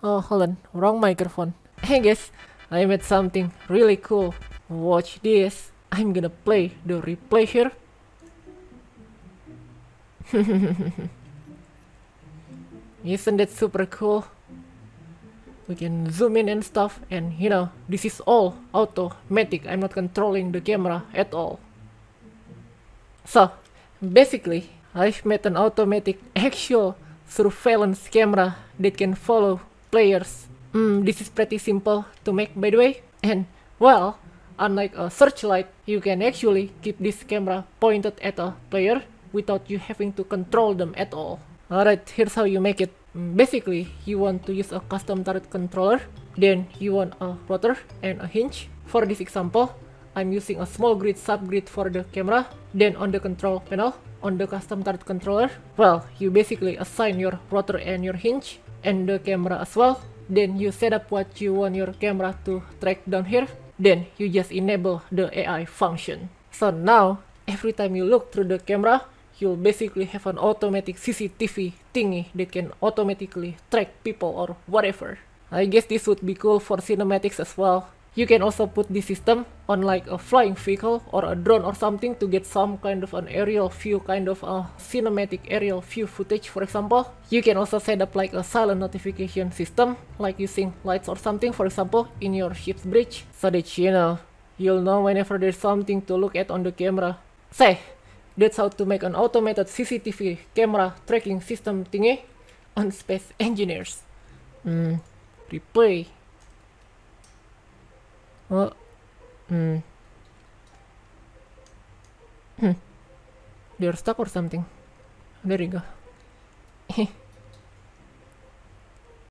Oh, hold on, wrong microphone. Hey guys, I made something really cool. Watch this. I'm gonna play the replay here. Isn't that super cool? We can zoom in and stuff and you know, this is all automatic. I'm not controlling the camera at all. So, basically, I've made an automatic actual surveillance camera that can follow players. Mm, this is pretty simple to make by the way. And well, unlike a searchlight, you can actually keep this camera pointed at a player without you having to control them at all. Alright, here's how you make it. Mm, basically, you want to use a custom turret controller, then you want a rotor and a hinge. For this example, I'm using a small grid subgrid for the camera, then on the control panel, on the custom turret controller, well, you basically assign your rotor and your hinge and the camera as well then you set up what you want your camera to track down here then you just enable the AI function so now every time you look through the camera you'll basically have an automatic CCTV thingy that can automatically track people or whatever I guess this would be cool for cinematics as well you can also put this system on like a flying vehicle or a drone or something to get some kind of an aerial view, kind of a cinematic aerial view footage for example. You can also set up like a silent notification system, like using lights or something for example in your ship's bridge, so that you know, you'll know whenever there's something to look at on the camera. Say, that's how to make an automated CCTV camera tracking system thingy on Space Engineers. Mm, replay. Well, hmm. Hmm. They're stuck or something. There you go.